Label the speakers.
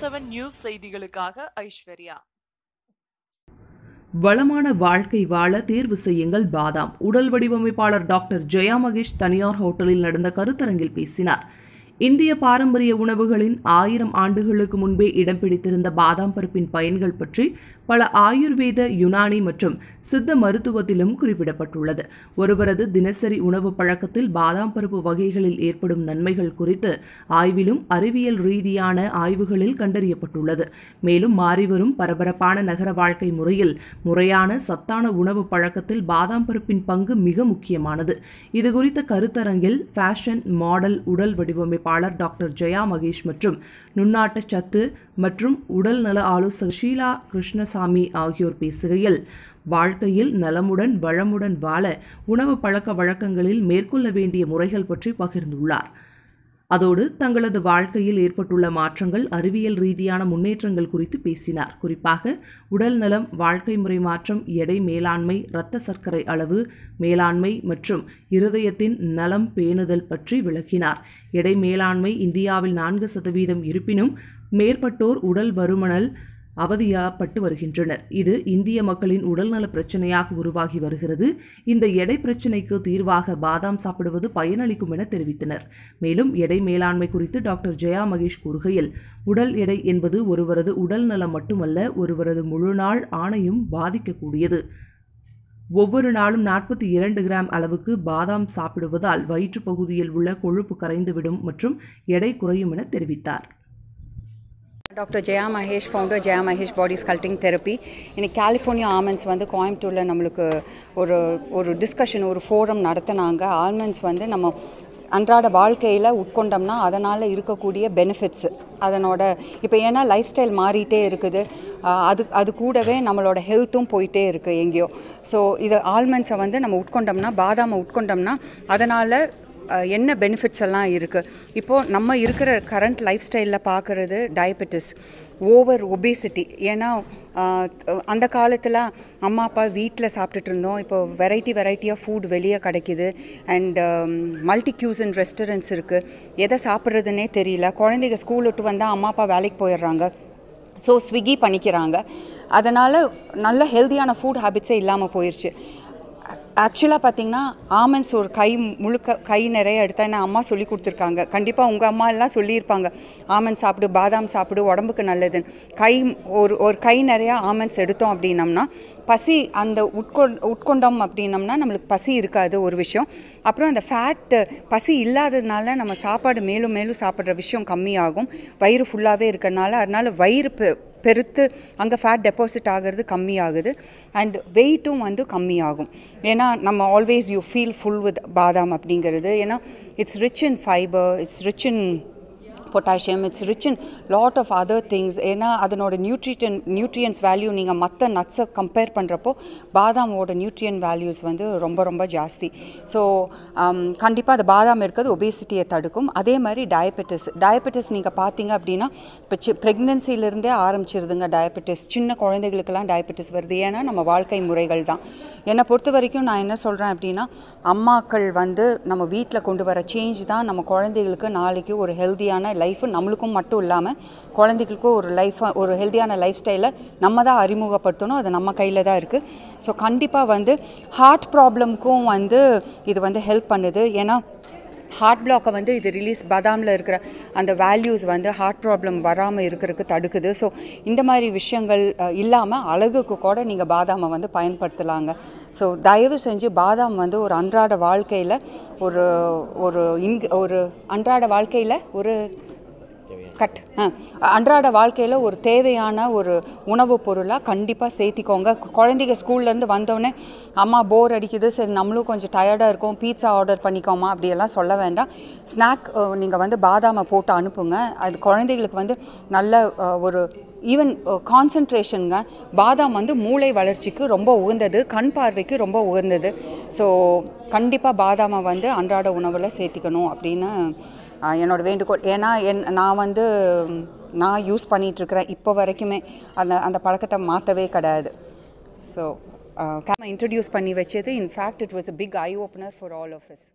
Speaker 1: seven news செய்திகளுக்காக ஐஸ்வர்யா வளமான வாழ்க்கை வாழ தேர்வு செய்யுங்கள் பாதாம் உடல் வடிவமைப்பாளர் டாக்டர் ஜெயா மகேஷ் தனியார் ஹோட்டலில் நடந்த கருத்தரங்கில் பேசினார் இந்திய பாரம்பரிய உணவுகளின் ஆயிரம் ஆண்டுகளுக்கு முன்பே இடம் பிடித்திருந்த பாதாம் பருப்பின் பயன்கள் பற்றி பல ஆயுர்வேத யுனானி மற்றும் சித்த மருத்துவத்திலும் குறிப்பிடப்பட்டுள்ளது ஒருவரது தினசரி உணவு பழக்கத்தில் பாதாம் பருப்பு வகைகளில் ஏற்படும் நன்மைகள் குறித்து ஆய்விலும் அறிவியல் ரீதியான ஆய்வுகளில் கண்டறியப்பட்டுள்ளது மேலும் மாறிவரும் பரபரப்பான நகர வாழ்க்கை முறையில் முறையான சத்தான உணவு பழக்கத்தில் பாதாம் பருப்பின் பங்கு மிக முக்கியமானது இதுகுறித்த கருத்தரங்கில் ஃபேஷன் மாடல் உடல் வடிவமைப்பு பாதுகாப்பாளர் டாக்டர் ஜெயா மகேஷ் மற்றும் நுண்ணாட்ட சத்து மற்றும் உடல்நல ஆலோசகர் ஷீலா கிருஷ்ணசாமி ஆகியோர் பேசுகையில் வாழ்க்கையில் நலமுடன் வளமுடன் வாழ உணவு பழக்க வழக்கங்களில் மேற்கொள்ள வேண்டிய முறைகள் பற்றி பகிர்ந்துள்ளார் அதோடு தங்களது வாழ்க்கையில் ஏற்பட்டுள்ள மாற்றங்கள் அறிவியல் ரீதியான முன்னேற்றங்கள் குறித்து பேசினார் குறிப்பாக உடல் நலம் வாழ்க்கை முறை மாற்றம் எடை மேலாண்மை இரத்த சர்க்கரை அளவு மேலாண்மை மற்றும் இருதயத்தின் நலம் பேணுதல் பற்றி விளக்கினார் எடை மேலாண்மை இந்தியாவில் நான்கு சதவீதம் இருப்பினும் மேற்பட்டோர் உடல் பருமனல் அவதியாப்பட்டு வருகின்றனர் இது இந்திய மக்களின் உடல்நல பிரச்சனையாக உருவாகி வருகிறது இந்த எடை பிரச்சினைக்கு தீர்வாக பாதாம் சாப்பிடுவது பயனளிக்கும் என தெரிவித்தனர் மேலும் எடை மேலாண்மை குறித்து டாக்டர் ஜெயா மகேஷ் கூறுகையில் உடல் எடை என்பது ஒருவரது உடல் நலம் மட்டுமல்ல ஒருவரது முழு நாள் ஆணையும் பாதிக்கக்கூடியது ஒவ்வொரு நாளும் நாற்பத்தி இரண்டு கிராம் அளவுக்கு பாதாம் சாப்பிடுவதால் வயிற்றுப் பகுதியில் உள்ள கொழுப்பு கரைந்துவிடும் மற்றும் எடை குறையும் என தெரிவித்தார்
Speaker 2: doctor Jaya Mahesh founder Jaya Mahesh body sculpting therapy இன்னைக்கு கலிஃபோர்னியா ஆல்மண்ட்ஸ் வந்து கோயம்புத்தூரில் நம்மளுக்கு ஒரு ஒரு டிஸ்கஷன் ஒரு ஃபோரம் நடத்தினாங்க ஆல்மண்ட்ஸ் வந்து நம்ம அன்றாட வாழ்க்கையில் உட்கொண்டோம்னா அதனால் இருக்கக்கூடிய பெனிஃபிட்ஸு அதனோட இப்போ ஏன்னா லைஃப் ஸ்டைல் மாறிட்டே இருக்குது அது அது கூடவே நம்மளோட ஹெல்த்தும் போயிட்டே இருக்குது எங்கேயோ ஸோ இது ஆல்மண்ட்ஸை வந்து நம்ம உட்கொண்டோம்னா பாதாமை உட்கொண்டோம்னா அதனால் என்ன பெனிஃபிட்ஸ் எல்லாம் இருக்குது இப்போது நம்ம இருக்கிற கரண்ட் லைஃப் ஸ்டைலில் பார்க்குறது டயபெட்டிஸ் ஓவர் ஒபேசிட்டி ஏன்னா அந்த காலத்தில் அம்மா அப்பா வீட்டில் சாப்பிட்டுட்டு இருந்தோம் இப்போ வெரைட்டி வெரைட்டியாக ஃபுட் வெளியே கிடைக்கிது அண்ட் மல்டி கியூசன் ரெஸ்டாரண்ட்ஸ் இருக்குது எதை சாப்பிட்றதுனே தெரியல குழந்தைங்க ஸ்கூல் விட்டு வந்தால் அம்மா அப்பா வேலைக்கு போயிடுறாங்க ஸோ ஸ்விக்கி பண்ணிக்கிறாங்க அதனால் நல்ல ஹெல்த்தியான ஃபுட் ஹேபிட்ஸே இல்லாமல் போயிடுச்சு ஆக்சுவலாக பார்த்தீங்கன்னா ஆமன்ஸ் ஒரு கை முழுக்க கை நிறைய எடுத்தால் என்ன அம்மா சொல்லி கொடுத்துருக்காங்க கண்டிப்பாக உங்கள் அம்மா எல்லாம் சொல்லியிருப்பாங்க ஆமன் சாப்பிடு பாதாம் சாப்பிடு உடம்புக்கு நல்லதுன்னு கை ஒரு ஒரு கை நிறையா ஆமன்ஸ் எடுத்தோம் அப்படின்னம்னா பசி அந்த உட்கொ உட்கொண்டோம் அப்படின்னம்னா நம்மளுக்கு பசி இருக்காது ஒரு விஷயம் அப்புறம் அந்த ஃபேட்டு பசி இல்லாததுனால நம்ம சாப்பாடு மேலும் மேலும் சாப்பிட்ற விஷயம் கம்மியாகும் வயிறு ஃபுல்லாகவே இருக்கிறனால அதனால் வயிறு பெருத்து அங்கே ஃபேட் டெபாசிட் ஆகிறது கம்மியாகுது அண்ட் வெயிட்டும் வந்து கம்மியாகும் ஏன்னா நம்ம always you feel full with பாதாம் அப்படிங்கிறது ஏன்னா it's rich in fibre it's rich in potassium it's rich in lot of other things ஏன்னா அதனோட நியூட்ரிட்டன் நியூட்ரியன்ஸ் வேல்யூ நீங்கள் மற்ற நட்ஸை கம்பேர் பண்ணுறப்போ பாதாமோட நியூட்ரியன் வேல்யூஸ் வந்து ரொம்ப ரொம்ப ஜாஸ்தி ஸோ um, கண்டிப்பாக அது பாதாம் இருக்கிறது ஒபேசிட்டியை தடுக்கும் அதே மாதிரி டயபெட்டிஸ் டயபெட்டிஸ் நீங்கள் பார்த்தீங்க அப்படின்னா இப்போ சி ப்ரெக்னென்சிலிருந்தே ஆரம்பிச்சிருதுங்க டயபெட்டிஸ் சின்ன குழந்தைகளுக்கெல்லாம் டயபெட்டிஸ் வருது ஏன்னா நம்ம வாழ்க்கை முறைகள் தான் என்னை பொறுத்த வரைக்கும் நான் என்ன சொல்கிறேன் அப்படின்னா அம்மாக்கள் வந்து நம்ம வீட்டில் கொண்டு வர சேஞ்ச் தான் நம்ம குழந்தைகளுக்கு நாளைக்கு ஒரு ஹெல்த்தியான லைஃபு நம்மளுக்கும் மட்டும் இல்லாமல் குழந்தைகளுக்கும் ஒரு லைஃபாக ஒரு ஹெல்த்தியான லைஃப் ஸ்டைலை நம்ம தான் அறிமுகப்படுத்தணும் அது நம்ம கையில் தான் இருக்குது ஸோ கண்டிப்பாக வந்து ஹார்ட் ப்ராப்ளம்க்கும் வந்து இது வந்து ஹெல்ப் பண்ணுது ஏன்னா ஹார்ட் பிளாக்கை வந்து இது ரிலீஸ் பதாமில் இருக்கிற அந்த வேல்யூஸ் வந்து ஹார்ட் ப்ராப்ளம் வராமல் இருக்கிறதுக்கு தடுக்குது ஸோ இந்த மாதிரி விஷயங்கள் இல்லாமல் அழகுக்கு கூட நீங்கள் பாதாமை வந்து பயன்படுத்தலாங்க ஸோ தயவு செஞ்சு பாதாம் வந்து ஒரு அன்றாட வாழ்க்கையில் ஒரு ஒரு இன் ஒரு அன்றாட வாழ்க்கையில் ஒரு கட் அன்றாட வாழ்க்கையில் ஒரு தேவையான ஒரு உணவுப் பொருளாக கண்டிப்பாக சேர்த்திக்கோங்க குழந்தைங்க ஸ்கூல்லேருந்து வந்தோடனே அம்மா போர் அடிக்குது சரி நம்மளும் கொஞ்சம் டயர்டாக இருக்கும் பீட்சா ஆர்டர் பண்ணிக்கோமா அப்படியெல்லாம் சொல்ல வேண்டாம் ஸ்நாக் நீங்கள் வந்து பாதாமை போட்டு அனுப்புங்க அது குழந்தைகளுக்கு வந்து நல்ல ஒரு ஈவன் கான்சன்ட்ரேஷனுங்க பாதாம் வந்து மூளை வளர்ச்சிக்கு ரொம்ப உகந்தது கண் பார்வைக்கு ரொம்ப உகந்தது ஸோ கண்டிப்பாக பாதாமை வந்து அன்றாட உணவில் சேர்த்திக்கணும் அப்படின்னு என்னோடய வேண்டுகோள் ஏன்னா என் நான் வந்து நான் யூஸ் பண்ணிகிட்ருக்கிறேன் இப்போ வரைக்குமே அந்த அந்த பழக்கத்தை மாற்றவே கிடையாது ஸோ கேமரா இன்ட்ரடியூஸ் பண்ணி வச்சது in fact it was a big eye opener for all of as